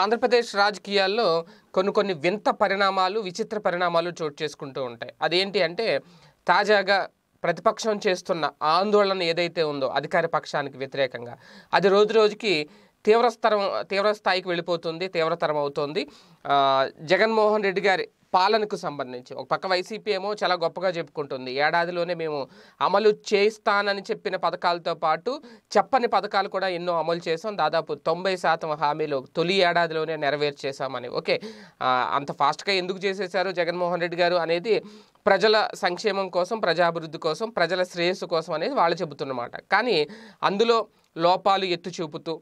ఆంధ్రప్రదేశ్ రాజకీయాల్లో కొన్ని కొన్ని వింత పరిణామాలు విచిత్ర పరిణామాలు చోటు చేసుకుంటూ ఉంటాయి అదేంటి అంటే తాజాగా ప్రతిపక్షం చేస్తున్న ఆందోళన ఏదైతే ఉందో అధికార పక్షానికి వ్యతిరేకంగా అది రోజు రోజుకి తీవ్రస్తరం తీవ్రస్థాయికి వెళ్ళిపోతుంది తీవ్రతరం అవుతుంది జగన్మోహన్ రెడ్డి గారి పాలనకు సంబంధించి ఒక పక్క వైసీపీ ఏమో చాలా గొప్పగా చెప్పుకుంటుంది ఏడాదిలోనే మేము అమలు చేస్తానని చెప్పిన పథకాలతో పాటు చెప్పని పథకాలు కూడా ఎన్నో అమలు చేసాం దాదాపు తొంభై శాతం హామీలు తొలి ఏడాదిలోనే నెరవేర్చేశామని ఓకే అంత ఫాస్ట్గా ఎందుకు చేసేసారు జగన్మోహన్ రెడ్డి గారు అనేది ప్రజల సంక్షేమం కోసం ప్రజాభివృద్ధి కోసం ప్రజల శ్రేయస్సు కోసం అనేది వాళ్ళు చెబుతున్నమాట కానీ అందులో లోపాలు ఎత్తు చూపుతూ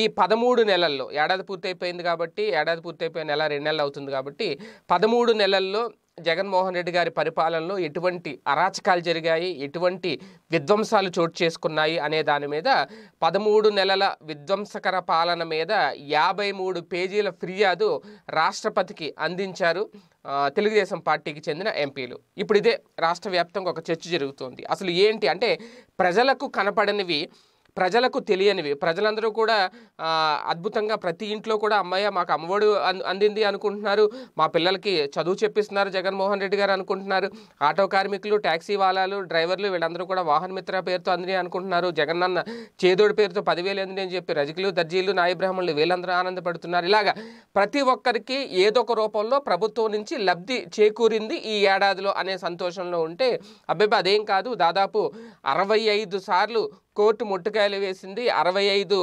ఈ పదమూడు నెలల్లో ఏడాది పూర్తయిపోయింది కాబట్టి ఏడాది పూర్తయిపోయిన నెల రెండు నెలలు అవుతుంది కాబట్టి పదమూడు నెలల్లో జగన్మోహన్ రెడ్డి గారి పరిపాలనలో ఎటువంటి అరాచకాలు జరిగాయి ఎటువంటి విధ్వంసాలు చోటు చేసుకున్నాయి అనే దాని మీద పదమూడు నెలల విధ్వంసకర పాలన మీద యాభై మూడు పేజీల ఫిర్యాదు రాష్ట్రపతికి అందించారు తెలుగుదేశం పార్టీకి చెందిన ఎంపీలు ఇప్పుడు ఇదే రాష్ట్ర వ్యాప్తంగా ఒక చర్చ జరుగుతోంది అసలు ఏంటి అంటే ప్రజలకు కనపడనివి ప్రజలకు తెలియనివి ప్రజలందరూ కూడా అద్భుతంగా ప్రతి ఇంట్లో కూడా అమ్మయ్య మాకు అమ్మఒడు అందింది అనుకుంటున్నారు మా పిల్లలకి చదువు చెప్పిస్తున్నారు జగన్మోహన్ రెడ్డి గారు అనుకుంటున్నారు ఆటో కార్మికులు ట్యాక్సీ వాలాలు డ్రైవర్లు వీళ్ళందరూ కూడా వాహన మిత్ర పేరుతో అందిని అనుకుంటున్నారు జగనన్న చేదోడి పేరుతో పదివేలు అందిని అని చెప్పి రజకులు దర్జీలు నాయబ్రాహ్మణులు వీళ్ళందరూ ఆనందపడుతున్నారు ఇలాగా ప్రతి ఒక్కరికి ఏదో ఒక రూపంలో ప్రభుత్వం నుంచి లబ్ధి చేకూరింది ఈ ఏడాదిలో అనే సంతోషంలో ఉంటే అబ్బాయి అదేం కాదు దాదాపు అరవై ఐదు సార్లు కోర్టు ముట్టుకాయలు వేసింది అరవై ఐదు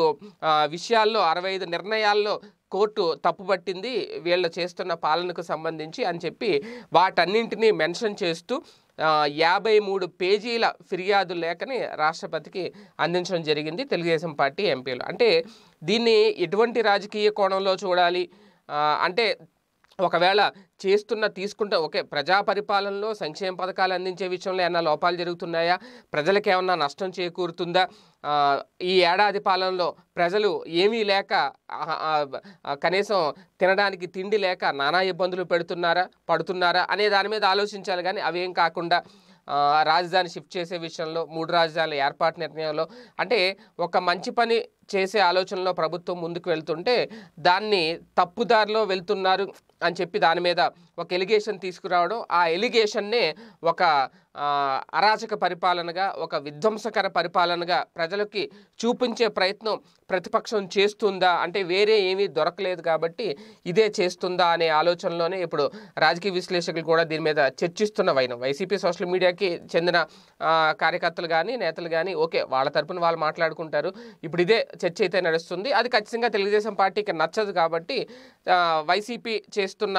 విషయాల్లో అరవై ఐదు నిర్ణయాల్లో కోర్టు తప్పుపట్టింది వీళ్ళు చేస్తున్న పాలనకు సంబంధించి అని చెప్పి వాటన్నింటినీ మెన్షన్ చేస్తూ యాభై మూడు పేజీల ఫిర్యాదు లేఖని రాష్ట్రపతికి అందించడం జరిగింది తెలుగుదేశం పార్టీ ఎంపీలు అంటే దీన్ని ఎటువంటి రాజకీయ కోణంలో చూడాలి అంటే ఒకవేళ చేస్తున్న తీసుకుంటే ఓకే ప్రజా పరిపాలనలో సంక్షేమ పథకాలు అందించే విషయంలో ఏమైనా లోపాలు జరుగుతున్నాయా ప్రజలకు ఏమన్నా నష్టం చేకూరుతుందా ఈ ఏడాది పాలనలో ప్రజలు ఏమీ లేక కనీసం తినడానికి తిండి లేక నానా ఇబ్బందులు పెడుతున్నారా పడుతున్నారా అనే దాని మీద ఆలోచించాలి కానీ అవేం కాకుండా రాజధాని షిఫ్ట్ చేసే విషయంలో మూడు రాజధానుల ఏర్పాటు నిర్ణయంలో అంటే ఒక మంచి పని చేసే ఆలోచనలో ప్రభుత్వం ముందుకు వెళ్తుంటే దాన్ని తప్పుదారిలో వెళ్తున్నారు అని చెప్పి దాని మీద ఒక ఎలిగేషన్ తీసుకురావడం ఆ ఎలిగేషన్నే ఒక అరాచక పరిపాలనగా ఒక విధ్వంసకర పరిపాలనగా ప్రజలకి చూపించే ప్రయత్నం ప్రతిపక్షం చేస్తుందా అంటే వేరే ఏమీ దొరకలేదు కాబట్టి ఇదే చేస్తుందా అనే ఆలోచనలోనే ఇప్పుడు రాజకీయ విశ్లేషకులు కూడా దీని మీద చర్చిస్తున్న వైన వైసీపీ సోషల్ మీడియాకి చెందిన కార్యకర్తలు కానీ నేతలు కానీ ఓకే వాళ్ళ తరపున వాళ్ళు మాట్లాడుకుంటారు ఇప్పుడు ఇదే చర్చ అయితే నడుస్తుంది అది ఖచ్చితంగా తెలుగుదేశం పార్టీకి నచ్చదు కాబట్టి వైసీపీ చేస్తున్న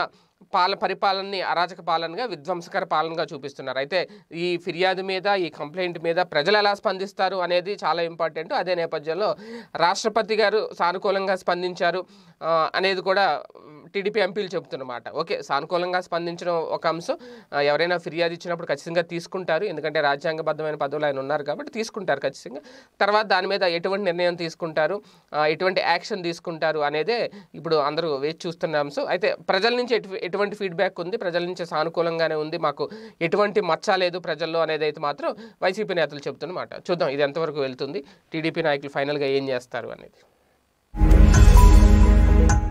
పాల పరిపాలనని అరాచక పాలనగా విధ్వంసకర పాలనగా చూపిస్తున్నారు అయితే ఈ ఫిర్యాదు మీద ఈ కంప్లైంట్ మీద ప్రజలు ఎలా స్పందిస్తారు అనేది చాలా ఇంపార్టెంట్ అదే నేపథ్యంలో రాష్ట్రపతి గారు సానుకూలంగా స్పందించారు అనేది కూడా టీడీపీ ఎంపీలు చెబుతున్నమాట ఓకే సానుకూలంగా స్పందించడం ఒక అంశం ఎవరైనా ఫిర్యాదు ఇచ్చినప్పుడు ఖచ్చితంగా తీసుకుంటారు ఎందుకంటే రాజ్యాంగబద్ధమైన పదవులు ఆయన ఉన్నారు కాబట్టి తీసుకుంటారు ఖచ్చితంగా తర్వాత దాని మీద ఎటువంటి నిర్ణయం తీసుకుంటారు ఎటువంటి యాక్షన్ తీసుకుంటారు అనేదే ఇప్పుడు అందరూ వేచి చూస్తున్న అంశం అయితే ప్రజల నుంచి ఎటువంటి ఫీడ్బ్యాక్ ఉంది ప్రజల నుంచి సానుకూలంగానే ఉంది మాకు ఎటువంటి మచ్చ లేదు ప్రజల్లో అనేది అయితే మాత్రం వైసీపీ నేతలు చెబుతున్నమాట చూద్దాం ఇది ఎంతవరకు వెళ్తుంది టీడీపీ నాయకులు ఫైనల్గా ఏం చేస్తారు అనేది